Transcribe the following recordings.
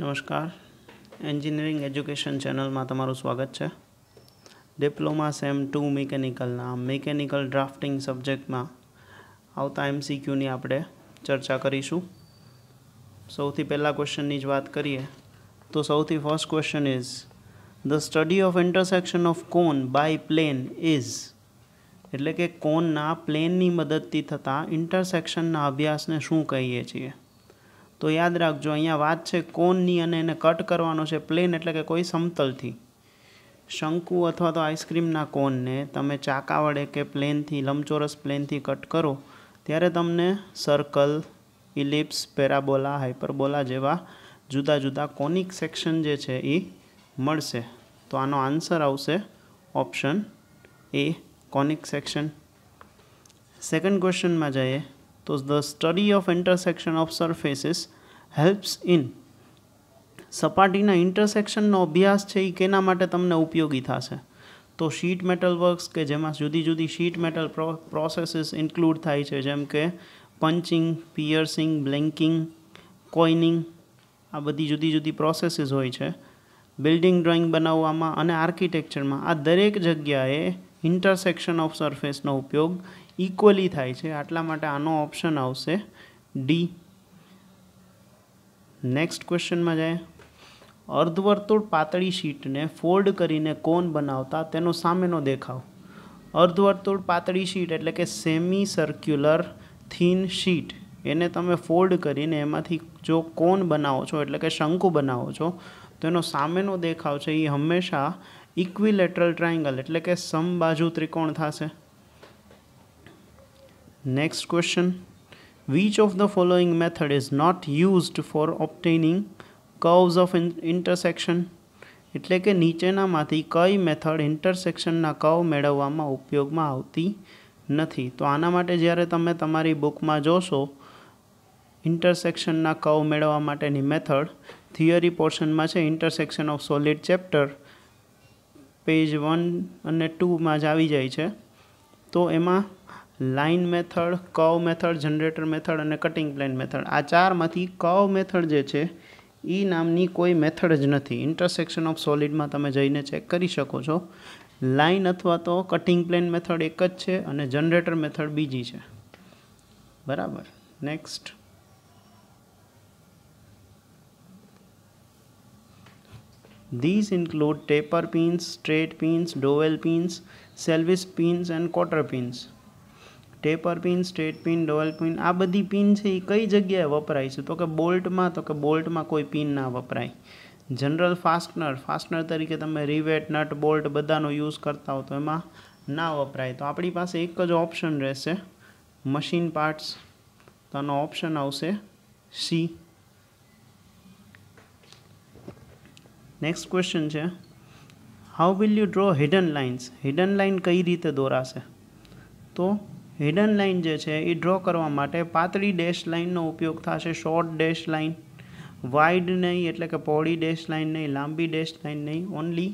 નમસ્કાર engineering education ચેનલમાં તમારું સ્વાગત છે ડિપ્લોમા સેમ ટુ મિકેનિકલના મિકેનિકલ ડ્રાફ્ટિંગ સબ્જેક્ટમાં આવતા એમસીક્યુની આપણે ચર્ચા કરીશું સૌથી પહેલાં ક્વેશ્ચનની જ વાત કરીએ તો સૌથી first question is the study of intersection of cone by plane is એટલે કે કોનના પ્લેનની મદદથી થતા ઇન્ટરસેક્શનના અભ્યાસને શું કહીએ છીએ તો યાદ રાખજો અહીંયા વાત છે કોનની અને એને કટ કરવાનો છે પ્લેન એટલે કે કોઈ સમતલથી શંકુ અથવા તો આઈસ્ક્રીમના કોનને તમે ચાકા વડે કે પ્લેનથી લંબચોરસ પ્લેનથી કટ કરો ત્યારે તમને સર્કલ ઇલિપ્સ પેરાબોલા હાઇપરબોલા જેવા જુદા જુદા કોનિક સેક્શન જે છે એ મળશે તો આનો આન્સર આવશે option A conic section second ક્વેશ્ચનમાં જઈએ તો the study of intersection of surfaces helps in સપાટીના ઇન્ટરસેક્શનનો અભ્યાસ છે એ કેના માટે તમને ઉપયોગી થશે તો શીટ મેટલ વર્ક્સ કે જેમાં જુદી જુદી શીટ મેટલ પ્રોસેસીસ ઇન્ક્લુડ થાય છે જેમ કે પંચિંગ પિયર્સિંગ બ્લેન્કિંગ કોઇનિંગ આ બધી જુદી જુદી પ્રોસેસીસ હોય છે બિલ્ડિંગ ડ્રોઈંગ બનાવવામાં અને આર્કિટેક્ચરમાં આ દરેક જગ્યાએ ઇન્ટરસેક્શન ઓફ સરફેસનો ઉપયોગ ઇક્વલી થાય છે આટલા માટે આનો ઓપ્શન આવશે ડી નેક્સ્ટ ક્વેશ્ચનમાં જાય અર્ધવર્તુળ પાતળી શીટને ફોલ્ડ કરીને કોન બનાવતા તેનો સામેનો દેખાવ અર્ધવર્તુળ પાતળી શીટ એટલે કે સેમી સર્ક્યુલર થીન શીટ એને તમે ફોલ્ડ કરીને એમાંથી જો કોન બનાવો છો એટલે કે શંકુ બનાવો છો તો એનો સામેનો દેખાવ છે એ હંમેશા ઇક્વિલેટરલ ટ્રાયંગલ એટલે કે સમબાજુ ત્રિકોણ થશે Next question. Which of the following method is not used for obtaining curves of intersection? એટલે કે નીચેનામાંથી કઈ મેથડ ઇન્ટરસેક્શનના કવ મેળવવામાં ઉપયોગમાં આવતી નથી તો આના માટે જ્યારે તમે તમારી બુકમાં જોશો ઇન્ટરસેક્શનના કવ મેળવવા માટેની મેથડ થિયરી પોર્શનમાં છે intersection of solid chapter page one અને ટુમાં જ આવી જાય છે તો એમાં line method curve method generator method અને કટિંગ પ્લેન મેથડ આ ચારમાંથી કવ મેથડ જે છે એ નામની કોઈ મેથડ જ નથી ઇન્ટરસેક્શન ઓફ સોલિડમાં તમે જઈને ચેક કરી શકો છો લાઇન અથવા તો કટિંગ પ્લેન મેથડ એક જ છે અને જનરેટર મેથડ બીજી છે બરાબર next These include taper pins straight pins dowel pins pelvis pins and cotter pins taper pin straight pin dowel pin આ બધી પિન છે એ કઈ જગ્યાએ વપરાય છે તો કે બોલ્ટમાં તો કે બોલ્ટમાં કોઈ પિન ના વપરાય જનરલ ફાસ્ટનર ફાસ્ટનર તરીકે તમે રિવેટ નટ બોલ્ટ બધાનો યુઝ કરતા હો તો એમાં ના વપરાય તો આપણી પાસે એક જ ઓપ્શન રહેશે મશીન પાર્ટ્સ તો આનો ઓપ્શન આવશે સી નેક્સ્ટ ક્વેશ્ચન છે how will you draw hidden lines hidden line કઈ રીતે દોરાશે તો હિડન લાઇન જે છે એ ડ્રો કરવા માટે પાતળી ડેશ લાઇનનો ઉપયોગ થશે શોર્ટ ડેશ લાઇન વાઇડ નહીં એટલે કે પહોળી ડેશ લાઇન નહીં લાંબી ડેશ લાઇન નહીં ઓનલી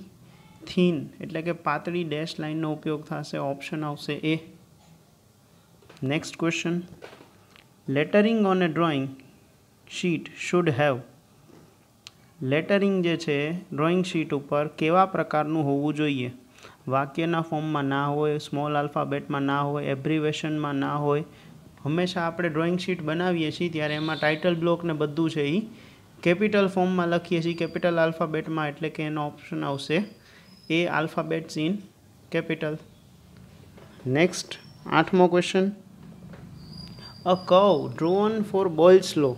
થીન એટલે કે પાતળી ડેશ લાઇનનો ઉપયોગ થશે ઓપ્શન આવશે A next question lettering on a drawing sheet should have lettering જે છે ડ્રોઈંગ શીટ ઉપર કેવા પ્રકારનું હોવું જોઈએ વાક્યના ફોર્મમાં ના હોય સ્મોલ આલ્ફાબેટમાં ના હોય એબ્રિવેશનમાં ના હોય હંમેશા આપણે ડ્રોઈંગ શીટ બનાવીએ છીએ ત્યારે એમાં ટાઇટલ બ્લોક ને બધું છે એ કેપિટલ ફોર્મમાં લખીએ છીએ કેપિટલ આલ્ફાબેટમાં એટલે કે એનો ઓપ્શન આવશે A alphabets in capital next આઠમો question a curve drawn for Boyle's law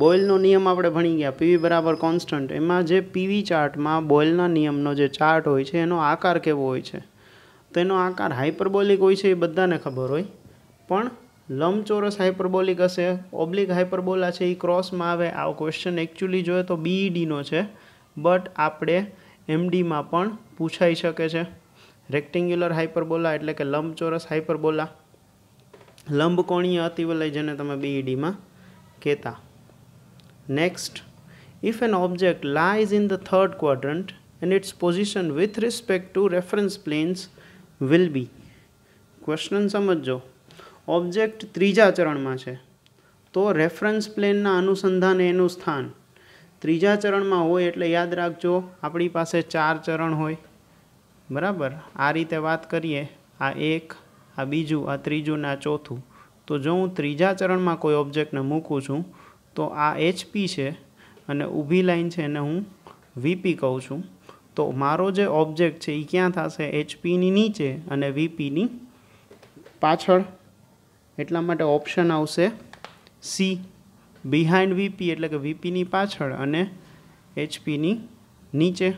બોઇલનો નિયમ આપણે ભણી ગયા પીવી બરાબર કોન્સ્ટન્ટ એમાં જે પીવી ચાર્ટમાં બોઇલના નિયમનો જે ચાર્ટ હોય છે એનો આકાર કેવો હોય છે તો એનો આકાર હાઇપરબોલિક હોય છે એ બધાને ખબર હોય પણ લંબચોરસ હાઇપરબોલિક હશે ઓબ્લિક હાઇપરબોલા છે એ ક્રોસમાં આવે આ ક્વેશ્ચન એકચ્યુઅલી જોઈએ તો બીઈડીનો e છે બટ આપણે એમડીમાં પણ પૂછાઈ શકે છે રેક્ટેન્ગ્યુલર હાઇપરબોલા એટલે કે લંબચોરસ હાઇપરબોલા લંબકોણીય અતિવલય જેને તમે બીઈડીમાં e કહેતા Next, if an object lies in the third quadrant and its position with respect to reference planes will be question સમજો ઓબ્જેક્ટ ત્રીજા ચરણમાં છે તો રેફરન્સ પ્લેનના અનુસંધાન એનું સ્થાન ત્રીજા ચરણમાં હોય એટલે યાદ રાખજો આપણી પાસે ચાર ચરણ હોય બરાબર આ રીતે વાત કરીએ આ એક આ બીજું આ ત્રીજું ને આ ચોથું તો જો હું ત્રીજા ચરણમાં કોઈ ઓબ્જેક્ટને મૂકું છું તો આ એચપી છે અને ઊભી લાઈન છે એને હું વીપી કહું છું તો મારો જે ઓબ્જેક્ટ છે એ ક્યાં થશે એચપીની નીચે અને વીપીની પાછળ એટલા માટે ઓપ્શન આવશે સી બિહાઇન્ડ વીપી એટલે કે વીપીની પાછળ અને એચપીની નીચે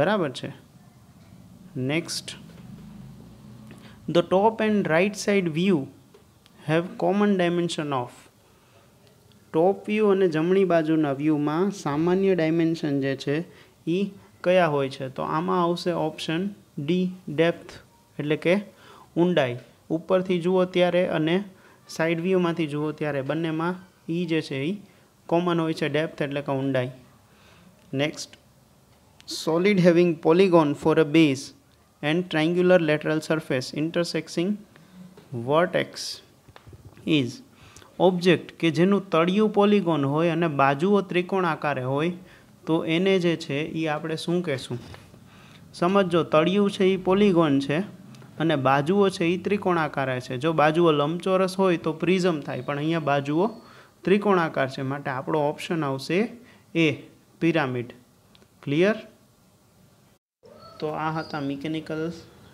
બરાબર છે next the top and right side view have common dimension of top view અને જમણી બાજુના વ્યૂમાં સામાન્ય ડાયમેન્શન જે છે એ કયા હોય છે તો આમાં આવશે ઓપ્શન ડી ડેપ્થ એટલે કે ઊંડાઈ ઉપરથી જુઓ ત્યારે અને સાઇડ વ્યૂમાંથી જુઓ ત્યારે બંનેમાં એ જે છે એ કોમન હોય છે ડેપ્થ એટલે કે ઊંડાઈ next solid having polygon for a base and triangular lateral surface intersecting vertex is object કે જેનું તળિયું પોલિગોન હોય અને બાજુઓ ત્રિકોણ આકારે હોય તો એને જે છે એ આપણે શું કહેશું સમજો તળિયું છે એ પોલિગોન છે અને બાજુઓ છે એ ત્રિકોણાકારે છે જો બાજુઓ લંબચોરસ હોય તો પ્રિઝમ થાય પણ અહીંયા બાજુઓ ત્રિકોણાકાર છે માટે આપણો ઓપ્શન આવશે એ પિરામિડ ક્લિયર તો આ હતા મિકેનિકલ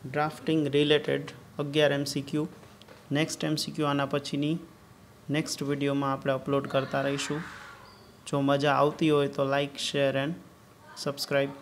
ડ્રાફ્ટિંગ રિલેટેડ અગિયાર એમસીક્યુ નેક્સ્ટ એમસીક્યુ આના પછીની નેક્સ્ટ વિડીયોમાં આપણે અપલોડ કરતા રહીશું જો મજા આવતી હોય તો લાઇક શેર એન્ડ સબસ્ક્રાઈબ